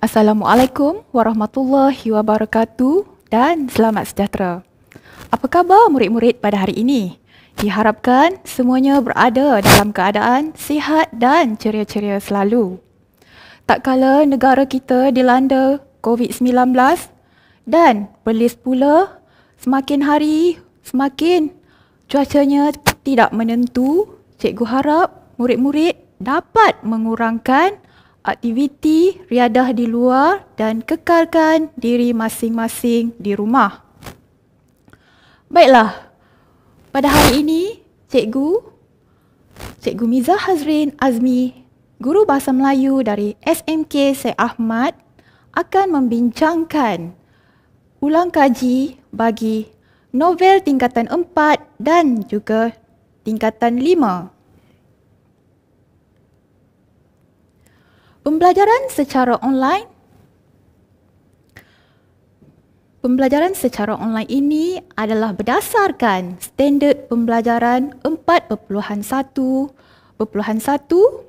Assalamualaikum warahmatullahi wabarakatuh dan selamat sejahtera. Apa khabar murid-murid pada hari ini? Diharapkan semuanya berada dalam keadaan sihat dan ceria-ceria selalu. Tak kala negara kita dilanda COVID-19 dan pelis pula semakin hari semakin cuacanya tidak menentu, cikgu harap murid-murid dapat mengurangkan aktiviti riadah di luar dan kekalkan diri masing-masing di rumah. Baiklah. Pada hari ini, cikgu Cikgu Miza Hazrin Azmi, guru bahasa Melayu dari SMK Syed Ahmad akan membincangkan ulang kaji bagi novel tingkatan 4 dan juga tingkatan 5. Pembelajaran secara online Pembelajaran secara online ini adalah berdasarkan standard pembelajaran 4.1.1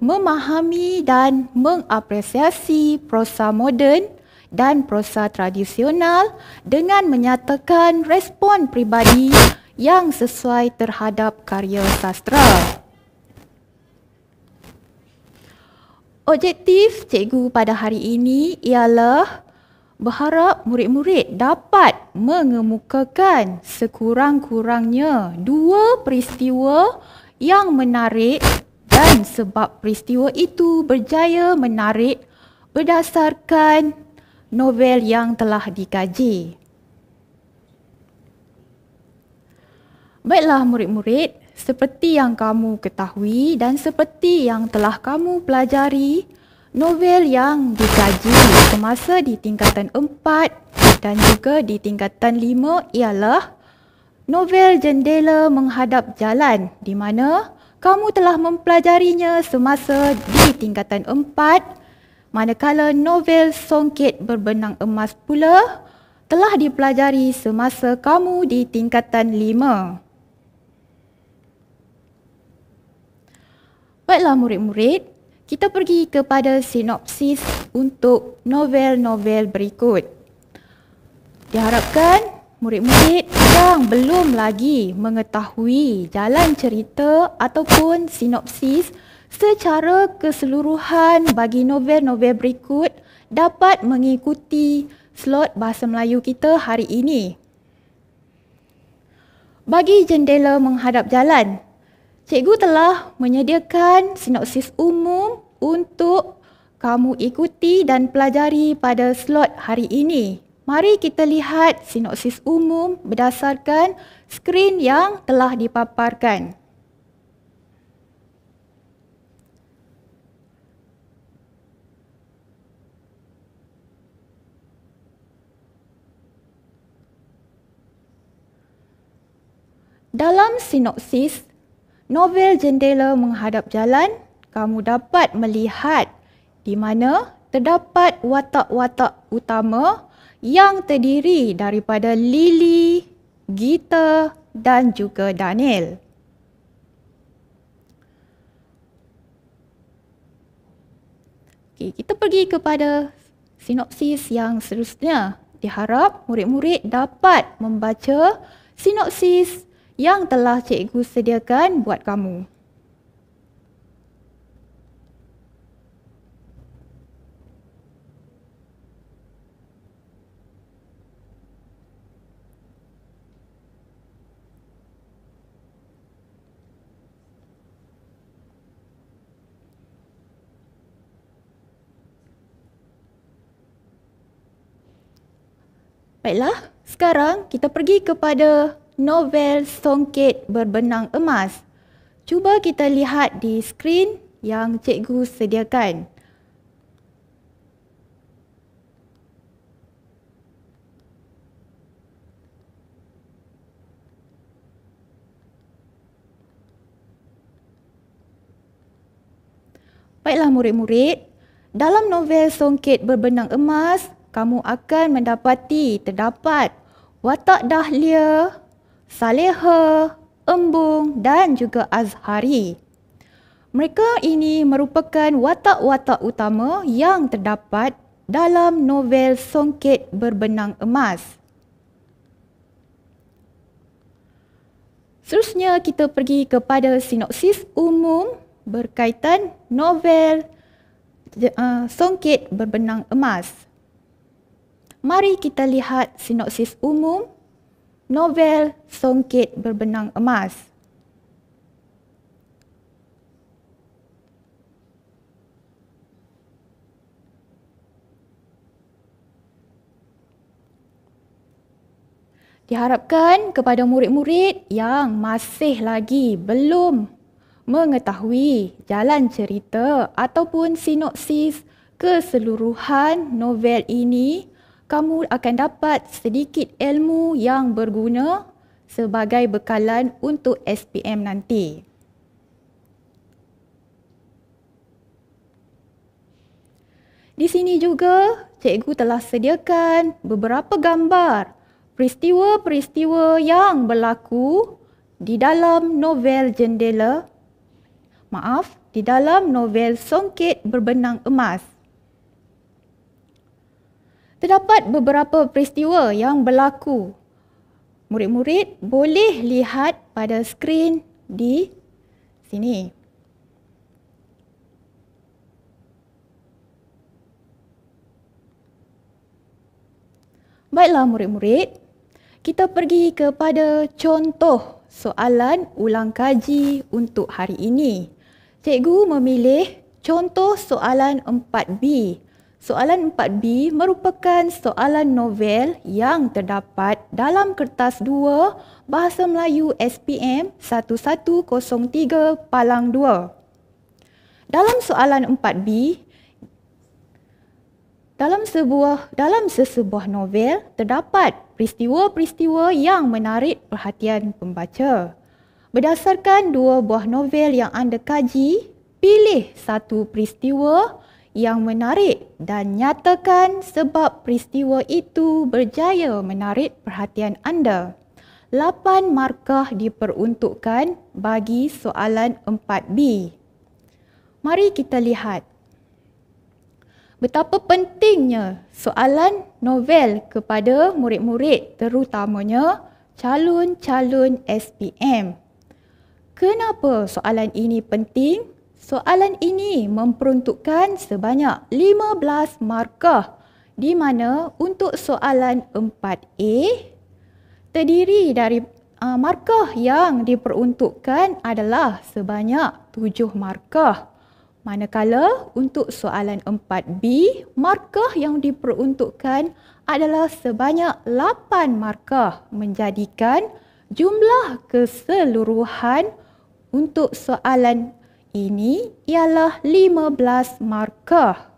memahami dan mengapresiasi prosa moden dan prosa tradisional dengan menyatakan respon pribadi yang sesuai terhadap karya sastra. Objektif cikgu pada hari ini ialah berharap murid-murid dapat mengemukakan sekurang-kurangnya dua peristiwa yang menarik dan sebab peristiwa itu berjaya menarik berdasarkan novel yang telah dikaji. Baiklah murid-murid, seperti yang kamu ketahui dan seperti yang telah kamu pelajari, novel yang dikaji semasa di tingkatan 4 dan juga di tingkatan 5 ialah novel Jendela Menghadap Jalan di mana kamu telah mempelajarinya semasa di tingkatan 4 manakala novel Songket Berbenang Emas pula telah dipelajari semasa kamu di tingkatan 5. Baiklah murid-murid, kita pergi kepada sinopsis untuk novel-novel berikut. Diharapkan murid-murid yang belum lagi mengetahui jalan cerita ataupun sinopsis secara keseluruhan bagi novel-novel berikut dapat mengikuti slot bahasa Melayu kita hari ini. Bagi jendela menghadap jalan, cikgu telah menyediakan sinopsis umum untuk kamu ikuti dan pelajari pada slot hari ini. Mari kita lihat sinopsis umum berdasarkan skrin yang telah dipaparkan. Dalam sinopsis Novel jendela menghadap jalan, kamu dapat melihat di mana terdapat watak-watak utama yang terdiri daripada Lily, Gita dan juga Daniel. kita pergi kepada sinopsis yang seterusnya. Diharap murid-murid dapat membaca sinopsis yang telah cikgu sediakan buat kamu. Baiklah, sekarang kita pergi kepada novel songket berbenang emas. Cuba kita lihat di skrin yang cikgu sediakan. Baiklah murid-murid, dalam novel Songket Berbenang Emas, kamu akan mendapati terdapat watak Dahlia, Saleha, Embung dan juga Azhari. Mereka ini merupakan watak-watak utama yang terdapat dalam novel Songket Berbenang Emas. Seterusnya kita pergi kepada sinopsis umum berkaitan novel eh, Songket Berbenang Emas. Mari kita lihat sinopsis umum novel songket berbenang emas. Diharapkan kepada murid-murid yang masih lagi belum mengetahui jalan cerita ataupun sinopsis keseluruhan novel ini kamu akan dapat sedikit ilmu yang berguna sebagai bekalan untuk SPM nanti. Di sini juga, cikgu telah sediakan beberapa gambar peristiwa-peristiwa yang berlaku di dalam novel jendela, maaf, di dalam novel songket berbenang emas. Terdapat beberapa peristiwa yang berlaku. Murid-murid boleh lihat pada skrin di sini. Baiklah murid-murid, kita pergi kepada contoh soalan ulang kaji untuk hari ini. Cikgu memilih contoh soalan 4B Soalan 4B merupakan soalan novel yang terdapat dalam kertas 2 Bahasa Melayu SPM 1103 Palang 2. Dalam soalan 4B, dalam sebuah dalam sesebuah novel terdapat peristiwa-peristiwa yang menarik perhatian pembaca. Berdasarkan dua buah novel yang anda kaji, pilih satu peristiwa yang menarik dan nyatakan sebab peristiwa itu berjaya menarik perhatian anda. Lapan markah diperuntukkan bagi soalan 4B. Mari kita lihat. Betapa pentingnya soalan novel kepada murid-murid terutamanya calon-calon SPM. Kenapa soalan ini penting? Soalan ini memperuntukkan sebanyak 15 markah di mana untuk soalan 4A terdiri dari markah yang diperuntukkan adalah sebanyak 7 markah. Manakala untuk soalan 4B, markah yang diperuntukkan adalah sebanyak 8 markah menjadikan jumlah keseluruhan untuk soalan ini ialah 15 markah.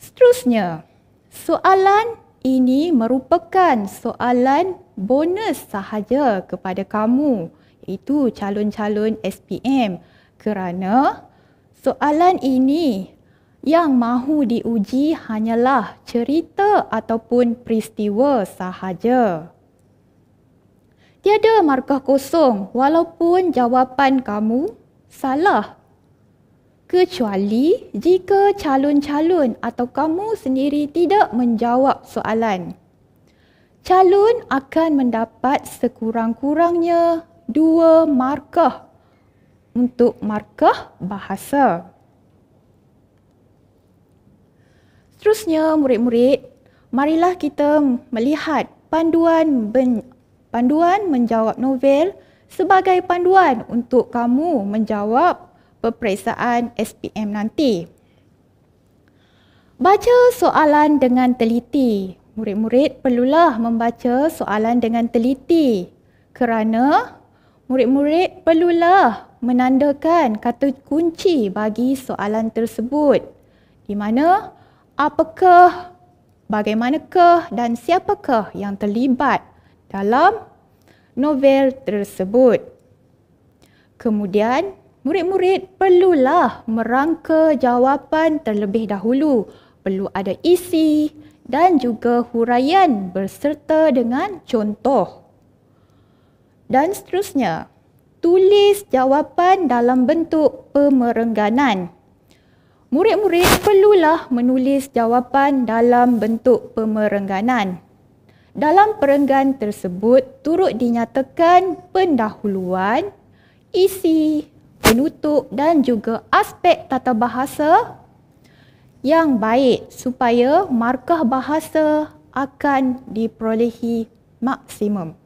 Seterusnya, soalan ini merupakan soalan bonus sahaja kepada kamu iaitu calon-calon SPM kerana soalan ini yang mahu diuji hanyalah cerita ataupun peristiwa sahaja. Tiada markah kosong walaupun jawapan kamu salah kecuali jika calon-calon atau kamu sendiri tidak menjawab soalan. Calon akan mendapat sekurang-kurangnya dua markah untuk markah bahasa. Seterusnya, murid-murid, marilah kita melihat panduan ben, panduan menjawab novel sebagai panduan untuk kamu menjawab peperiksaan SPM nanti. Baca soalan dengan teliti. Murid-murid perlulah membaca soalan dengan teliti kerana murid-murid perlulah menandakan kata kunci bagi soalan tersebut. Di mana, apakah, bagaimanakah dan siapakah yang terlibat dalam novel tersebut. Kemudian, murid-murid perlulah merangka jawapan terlebih dahulu. Perlu ada isi dan juga huraian berserta dengan contoh. Dan seterusnya, tulis jawapan dalam bentuk pemerengganan. Murid-murid perlulah menulis jawapan dalam bentuk pemerengganan. Dalam perenggan tersebut turut dinyatakan pendahuluan, isi, penutup dan juga aspek tata bahasa yang baik supaya markah bahasa akan diperolehi maksimum.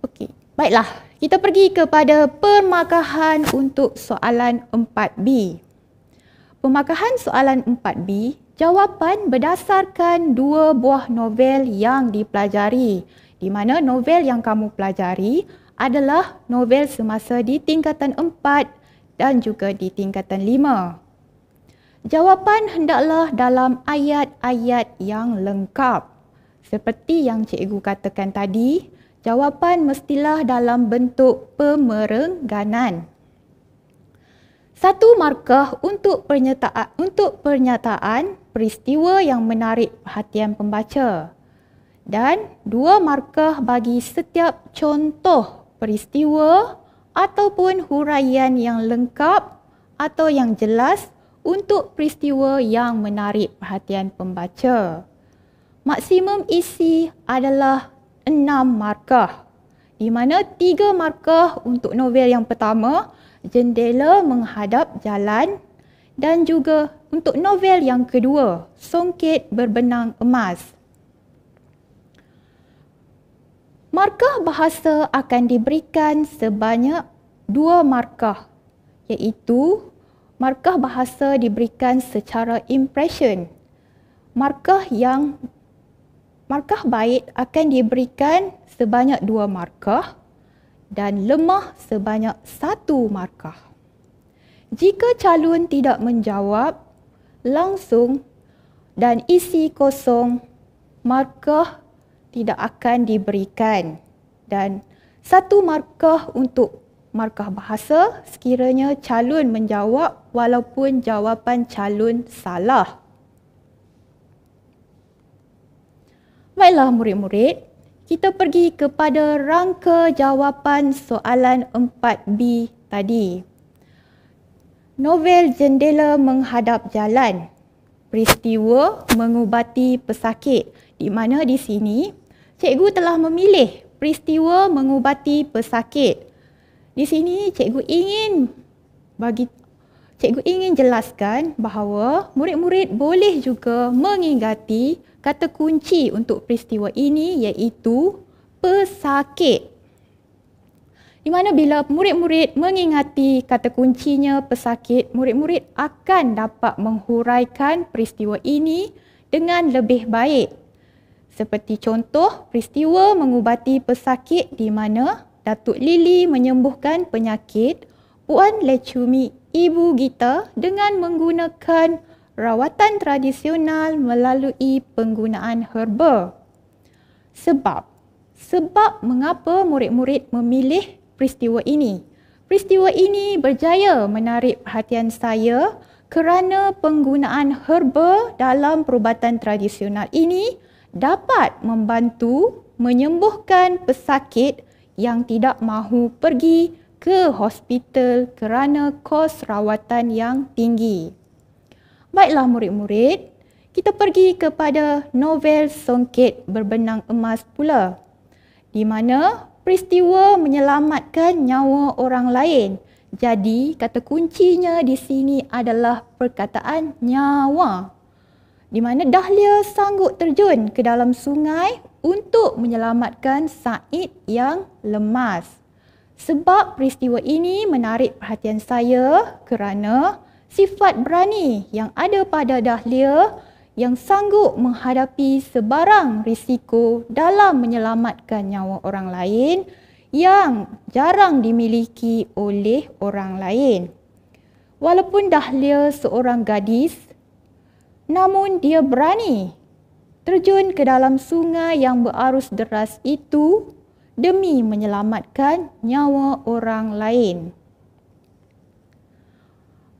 Okey, baiklah. Kita pergi kepada permakahan untuk soalan 4B. Pemakahan soalan 4B, jawapan berdasarkan dua buah novel yang dipelajari. Di mana novel yang kamu pelajari adalah novel semasa di tingkatan 4 dan juga di tingkatan 5. Jawapan hendaklah dalam ayat-ayat yang lengkap. Seperti yang cikgu katakan tadi, jawapan mestilah dalam bentuk pemerengganan. Satu markah untuk pernyataan untuk pernyataan peristiwa yang menarik perhatian pembaca dan dua markah bagi setiap contoh peristiwa ataupun huraian yang lengkap atau yang jelas untuk peristiwa yang menarik perhatian pembaca. Maksimum isi adalah enam markah di mana tiga markah untuk novel yang pertama jendela menghadap jalan dan juga untuk novel yang kedua, Songket Berbenang Emas. Markah bahasa akan diberikan sebanyak dua markah iaitu markah bahasa diberikan secara impression. Markah yang markah baik akan diberikan sebanyak dua markah dan lemah sebanyak satu markah. Jika calon tidak menjawab langsung dan isi kosong, markah tidak akan diberikan dan satu markah untuk markah bahasa sekiranya calon menjawab walaupun jawapan calon salah. Baiklah murid-murid, kita pergi kepada rangka jawapan soalan 4B tadi. Novel Jendela Menghadap Jalan. Peristiwa mengubati pesakit. Di mana di sini, cikgu telah memilih peristiwa mengubati pesakit. Di sini cikgu ingin bagi cikgu ingin jelaskan bahawa murid-murid boleh juga mengingati Kata kunci untuk peristiwa ini iaitu pesakit. Di mana bila murid-murid mengingati kata kuncinya pesakit, murid-murid akan dapat menghuraikan peristiwa ini dengan lebih baik. Seperti contoh peristiwa mengubati pesakit di mana Datuk Lily menyembuhkan penyakit Puan Lechumi ibu Gita dengan menggunakan rawatan tradisional melalui penggunaan herba. Sebab sebab mengapa murid-murid memilih peristiwa ini? Peristiwa ini berjaya menarik perhatian saya kerana penggunaan herba dalam perubatan tradisional ini dapat membantu menyembuhkan pesakit yang tidak mahu pergi ke hospital kerana kos rawatan yang tinggi. Baiklah murid-murid, kita pergi kepada novel songket berbenang emas pula. Di mana peristiwa menyelamatkan nyawa orang lain. Jadi kata kuncinya di sini adalah perkataan nyawa. Di mana Dahlia sanggup terjun ke dalam sungai untuk menyelamatkan Said yang lemas. Sebab peristiwa ini menarik perhatian saya kerana sifat berani yang ada pada dahlia yang sanggup menghadapi sebarang risiko dalam menyelamatkan nyawa orang lain yang jarang dimiliki oleh orang lain. Walaupun Dahlia seorang gadis, namun dia berani terjun ke dalam sungai yang berarus deras itu demi menyelamatkan nyawa orang lain.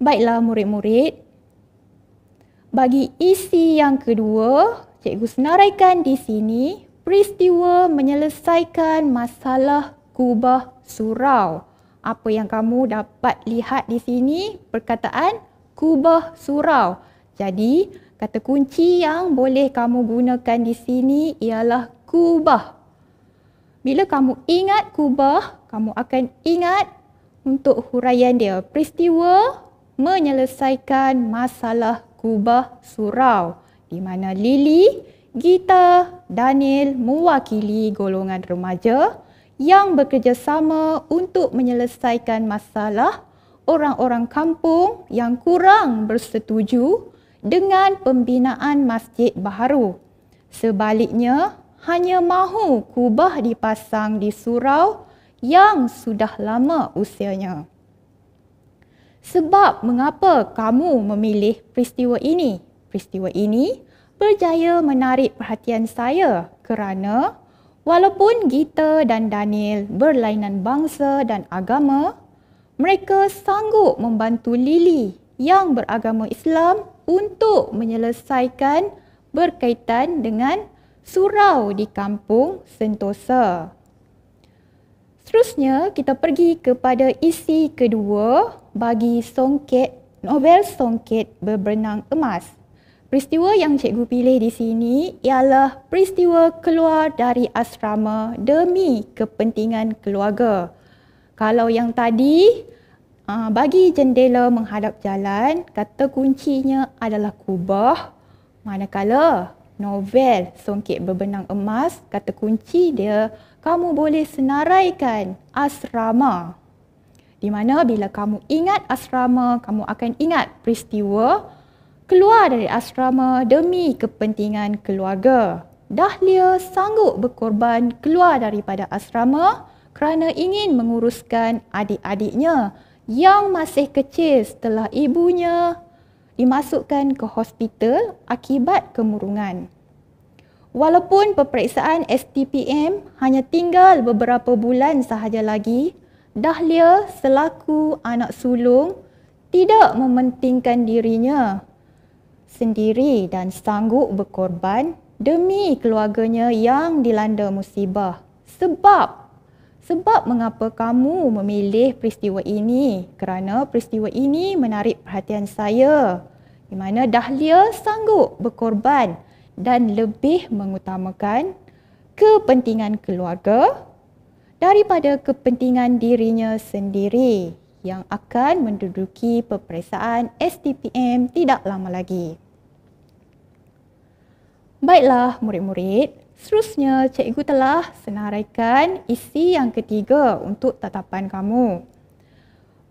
Baiklah murid-murid. Bagi isi yang kedua, cikgu senaraikan di sini peristiwa menyelesaikan masalah kubah surau. Apa yang kamu dapat lihat di sini? Perkataan kubah surau. Jadi, kata kunci yang boleh kamu gunakan di sini ialah kubah. Bila kamu ingat kubah, kamu akan ingat untuk huraian dia. Peristiwa menyelesaikan masalah kubah surau di mana Lily, Gita, Daniel mewakili golongan remaja yang bekerjasama untuk menyelesaikan masalah orang-orang kampung yang kurang bersetuju dengan pembinaan masjid baru. Sebaliknya, hanya mahu kubah dipasang di surau yang sudah lama usianya. Sebab mengapa kamu memilih peristiwa ini? Peristiwa ini berjaya menarik perhatian saya kerana walaupun Gita dan Daniel berlainan bangsa dan agama, mereka sanggup membantu Lily yang beragama Islam untuk menyelesaikan berkaitan dengan surau di kampung Sentosa. Seterusnya, kita pergi kepada isi kedua bagi songket novel songket berbenang emas. Peristiwa yang cikgu pilih di sini ialah peristiwa keluar dari asrama demi kepentingan keluarga. Kalau yang tadi, ah, bagi jendela menghadap jalan, kata kuncinya adalah kubah. Manakala novel songket berbenang emas, kata kunci dia kamu boleh senaraikan asrama. Di mana bila kamu ingat asrama, kamu akan ingat peristiwa keluar dari asrama demi kepentingan keluarga. Dahlia sanggup berkorban keluar daripada asrama kerana ingin menguruskan adik-adiknya yang masih kecil setelah ibunya dimasukkan ke hospital akibat kemurungan. Walaupun peperiksaan STPM hanya tinggal beberapa bulan sahaja lagi, Dahlia selaku anak sulung tidak mementingkan dirinya sendiri dan sanggup berkorban demi keluarganya yang dilanda musibah. Sebab sebab mengapa kamu memilih peristiwa ini? Kerana peristiwa ini menarik perhatian saya. Di mana Dahlia sanggup berkorban dan lebih mengutamakan kepentingan keluarga daripada kepentingan dirinya sendiri yang akan menduduki peperiksaan STPM tidak lama lagi. Baiklah murid-murid, seterusnya cikgu telah senaraikan isi yang ketiga untuk tatapan kamu.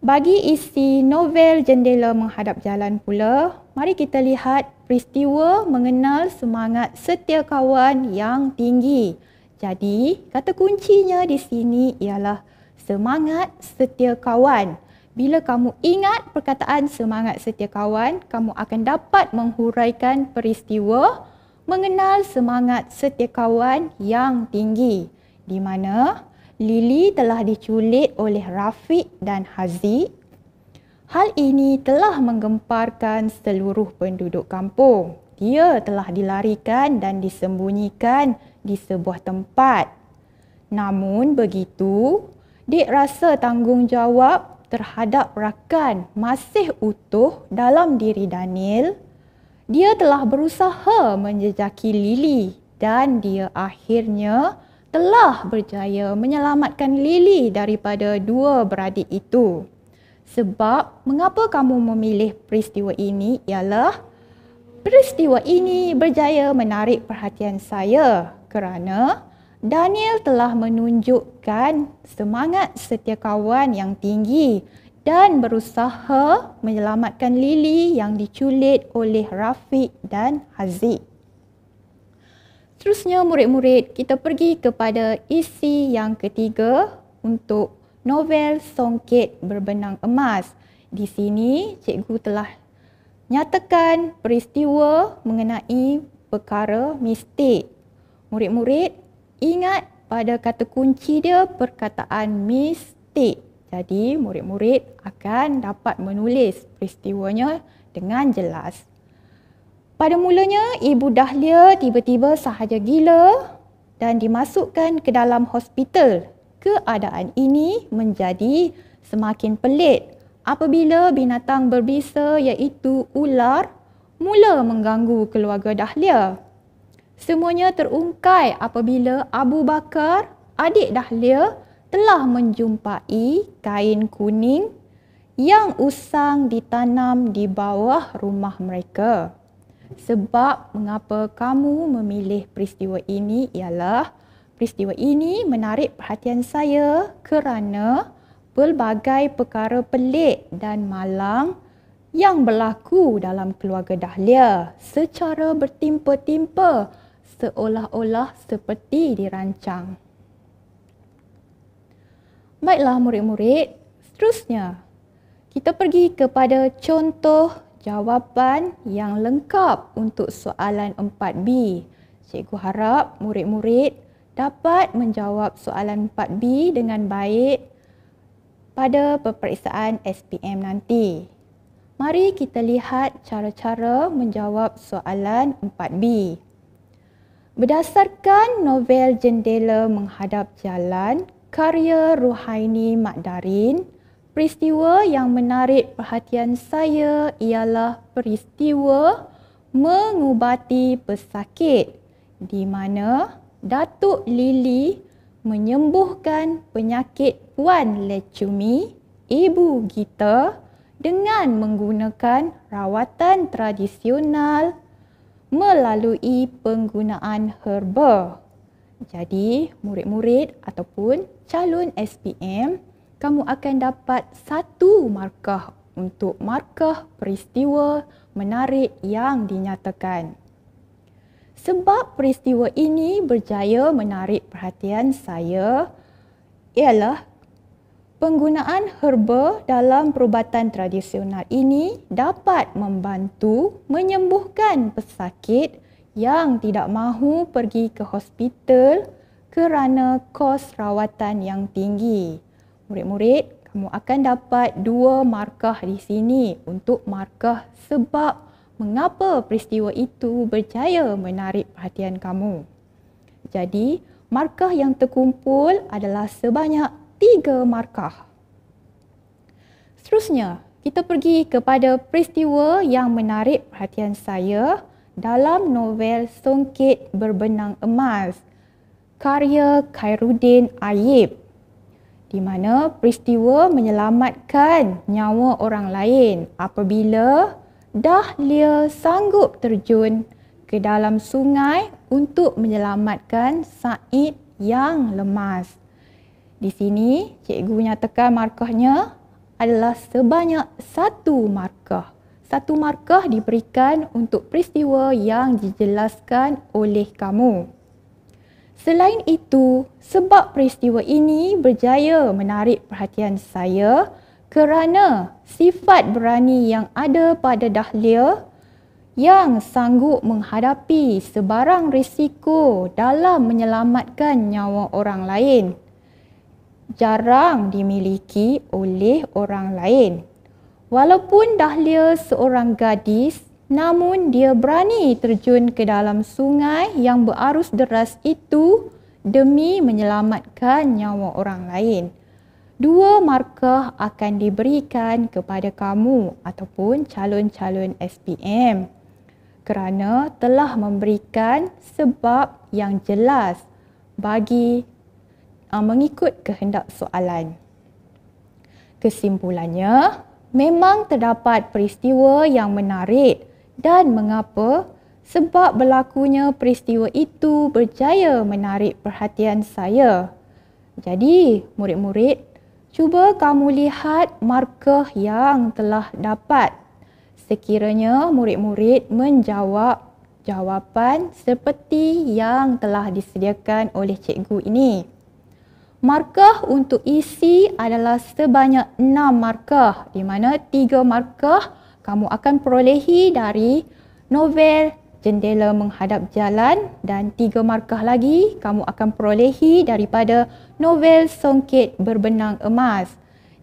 Bagi isi novel Jendela Menghadap Jalan pula, mari kita lihat peristiwa mengenal semangat setia kawan yang tinggi. Jadi, kata kuncinya di sini ialah semangat setia kawan. Bila kamu ingat perkataan semangat setia kawan, kamu akan dapat menghuraikan peristiwa mengenal semangat setia kawan yang tinggi. Di mana Lily telah diculik oleh Rafiq dan Haziq. Hal ini telah menggemparkan seluruh penduduk kampung. Dia telah dilarikan dan disembunyikan di sebuah tempat. Namun begitu, Dik rasa tanggungjawab terhadap rakan masih utuh dalam diri Daniel. Dia telah berusaha menjejaki Lily dan dia akhirnya telah berjaya menyelamatkan Lily daripada dua beradik itu. Sebab mengapa kamu memilih peristiwa ini ialah peristiwa ini berjaya menarik perhatian saya kerana Daniel telah menunjukkan semangat setia kawan yang tinggi dan berusaha menyelamatkan Lily yang diculik oleh Rafiq dan Haziq. Seterusnya murid-murid kita pergi kepada isi yang ketiga untuk novel Songket Berbenang Emas. Di sini cikgu telah nyatakan peristiwa mengenai perkara mistik. Murid-murid ingat pada kata kunci dia perkataan mistik. Jadi murid-murid akan dapat menulis peristiwanya dengan jelas. Pada mulanya, ibu Dahlia tiba-tiba sahaja gila dan dimasukkan ke dalam hospital. Keadaan ini menjadi semakin pelik apabila binatang berbisa iaitu ular mula mengganggu keluarga Dahlia. Semuanya terungkai apabila Abu Bakar, adik Dahlia, telah menjumpai kain kuning yang usang ditanam di bawah rumah mereka. Sebab mengapa kamu memilih peristiwa ini ialah peristiwa ini menarik perhatian saya kerana pelbagai perkara pelik dan malang yang berlaku dalam keluarga Dahlia secara bertimpa-timpa seolah-olah seperti dirancang. Baiklah murid-murid, seterusnya kita pergi kepada contoh jawapan yang lengkap untuk soalan 4B. Cikgu harap murid-murid dapat menjawab soalan 4B dengan baik pada peperiksaan SPM nanti. Mari kita lihat cara-cara menjawab soalan 4B. Berdasarkan novel Jendela Menghadap Jalan karya Ruhaini Makdarin. Peristiwa yang menarik perhatian saya ialah peristiwa mengubati pesakit di mana Datuk Lily menyembuhkan penyakit Puan Lechumi, ibu kita dengan menggunakan rawatan tradisional melalui penggunaan herba. Jadi, murid-murid ataupun calon SPM kamu akan dapat satu markah untuk markah peristiwa menarik yang dinyatakan. Sebab peristiwa ini berjaya menarik perhatian saya ialah penggunaan herba dalam perubatan tradisional ini dapat membantu menyembuhkan pesakit yang tidak mahu pergi ke hospital kerana kos rawatan yang tinggi murid-murid, kamu akan dapat dua markah di sini untuk markah sebab mengapa peristiwa itu berjaya menarik perhatian kamu. Jadi, markah yang terkumpul adalah sebanyak tiga markah. Seterusnya, kita pergi kepada peristiwa yang menarik perhatian saya dalam novel Songkit Berbenang Emas, karya Khairuddin Ayyib di mana peristiwa menyelamatkan nyawa orang lain apabila Dahlia sanggup terjun ke dalam sungai untuk menyelamatkan Said yang lemas. Di sini, cikgu nyatakan markahnya adalah sebanyak satu markah. Satu markah diberikan untuk peristiwa yang dijelaskan oleh kamu. Selain itu, sebab peristiwa ini berjaya menarik perhatian saya kerana sifat berani yang ada pada Dahlia yang sanggup menghadapi sebarang risiko dalam menyelamatkan nyawa orang lain jarang dimiliki oleh orang lain. Walaupun Dahlia seorang gadis namun dia berani terjun ke dalam sungai yang berarus deras itu demi menyelamatkan nyawa orang lain. Dua markah akan diberikan kepada kamu ataupun calon-calon SPM kerana telah memberikan sebab yang jelas bagi uh, mengikut kehendak soalan. Kesimpulannya, memang terdapat peristiwa yang menarik dan mengapa sebab berlakunya peristiwa itu berjaya menarik perhatian saya. Jadi, murid-murid, cuba kamu lihat markah yang telah dapat. Sekiranya murid-murid menjawab jawapan seperti yang telah disediakan oleh cikgu ini. Markah untuk isi adalah sebanyak enam markah di mana tiga markah kamu akan perolehi dari novel Jendela Menghadap Jalan dan tiga markah lagi kamu akan perolehi daripada novel Songket Berbenang Emas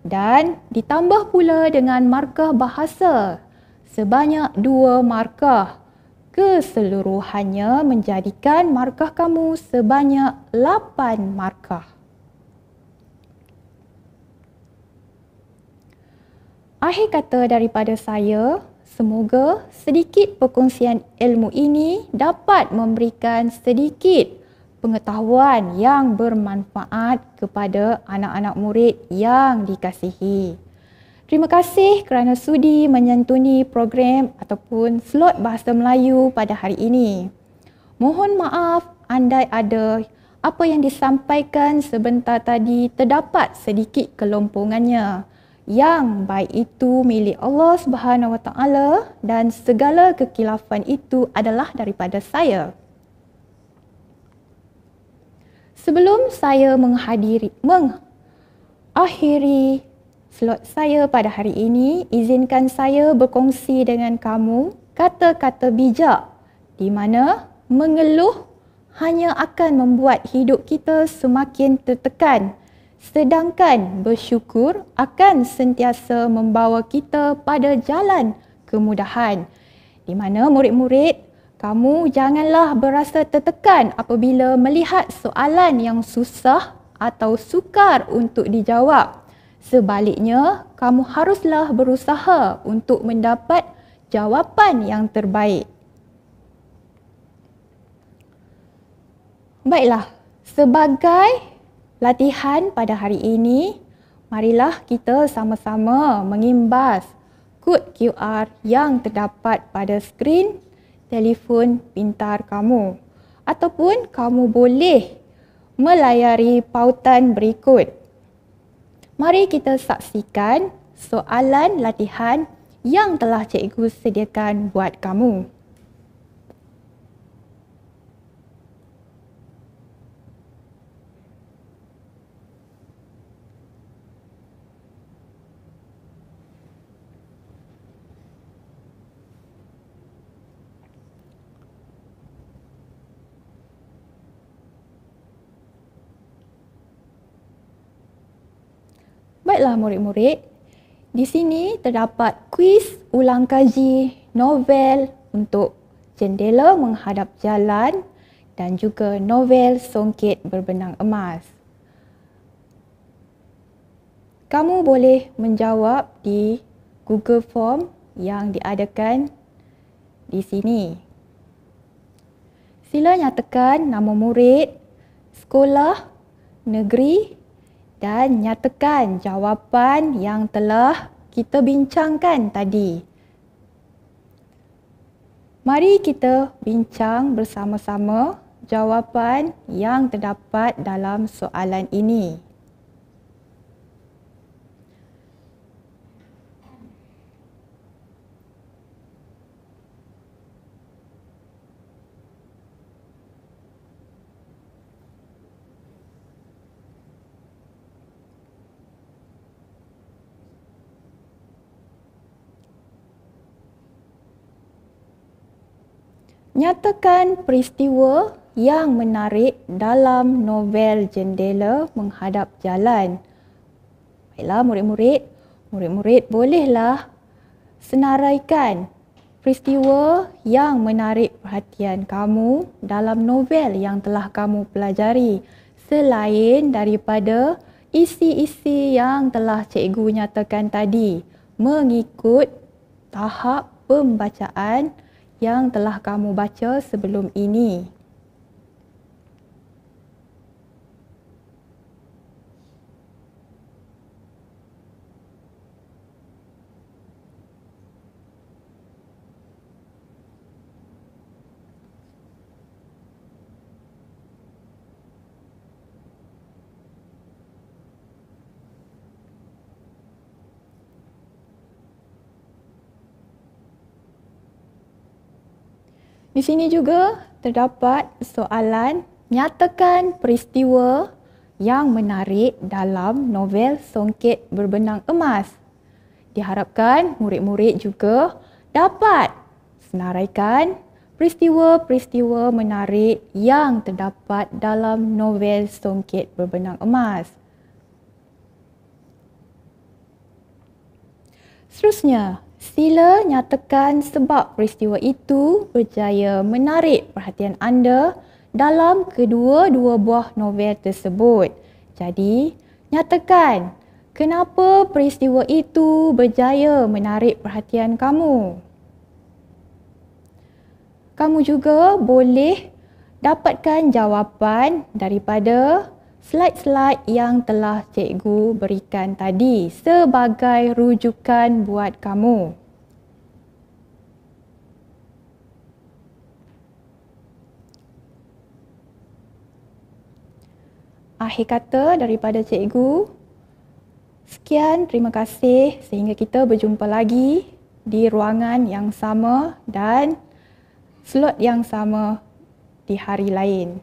dan ditambah pula dengan markah bahasa sebanyak dua markah. Keseluruhannya menjadikan markah kamu sebanyak lapan markah. Akhir kata daripada saya, semoga sedikit perkongsian ilmu ini dapat memberikan sedikit pengetahuan yang bermanfaat kepada anak-anak murid yang dikasihi. Terima kasih kerana sudi menyentuni program ataupun slot Bahasa Melayu pada hari ini. Mohon maaf andai ada apa yang disampaikan sebentar tadi terdapat sedikit kelompongannya yang baik itu milik Allah Subhanahu Wa Taala dan segala kekilafan itu adalah daripada saya. Sebelum saya menghadiri mengakhiri slot saya pada hari ini, izinkan saya berkongsi dengan kamu kata-kata bijak di mana mengeluh hanya akan membuat hidup kita semakin tertekan Sedangkan bersyukur akan sentiasa membawa kita pada jalan kemudahan. Di mana murid-murid, kamu janganlah berasa tertekan apabila melihat soalan yang susah atau sukar untuk dijawab. Sebaliknya, kamu haruslah berusaha untuk mendapat jawapan yang terbaik. Baiklah, sebagai latihan pada hari ini, marilah kita sama-sama mengimbas kod QR yang terdapat pada skrin telefon pintar kamu. Ataupun kamu boleh melayari pautan berikut. Mari kita saksikan soalan latihan yang telah cikgu sediakan buat kamu. lihatlah murid-murid. Di sini terdapat kuis ulang kaji novel untuk jendela menghadap jalan dan juga novel songket berbenang emas. Kamu boleh menjawab di Google Form yang diadakan di sini. Sila nyatakan nama murid, sekolah, negeri dan nyatakan jawapan yang telah kita bincangkan tadi. Mari kita bincang bersama-sama jawapan yang terdapat dalam soalan ini. Nyatakan peristiwa yang menarik dalam novel Jendela Menghadap Jalan. Baiklah murid-murid, murid-murid bolehlah senaraikan peristiwa yang menarik perhatian kamu dalam novel yang telah kamu pelajari selain daripada isi-isi yang telah cikgu nyatakan tadi mengikut tahap pembacaan yang telah kamu baca sebelum ini. Di sini juga terdapat soalan nyatakan peristiwa yang menarik dalam novel Songket Berbenang Emas. Diharapkan murid-murid juga dapat senaraikan peristiwa-peristiwa menarik yang terdapat dalam novel Songket Berbenang Emas. Seterusnya, Sila nyatakan sebab peristiwa itu berjaya menarik perhatian anda dalam kedua-dua buah novel tersebut. Jadi, nyatakan kenapa peristiwa itu berjaya menarik perhatian kamu. Kamu juga boleh dapatkan jawapan daripada slide-slide yang telah cikgu berikan tadi sebagai rujukan buat kamu. Akhir kata daripada cikgu, sekian terima kasih sehingga kita berjumpa lagi di ruangan yang sama dan slot yang sama di hari lain.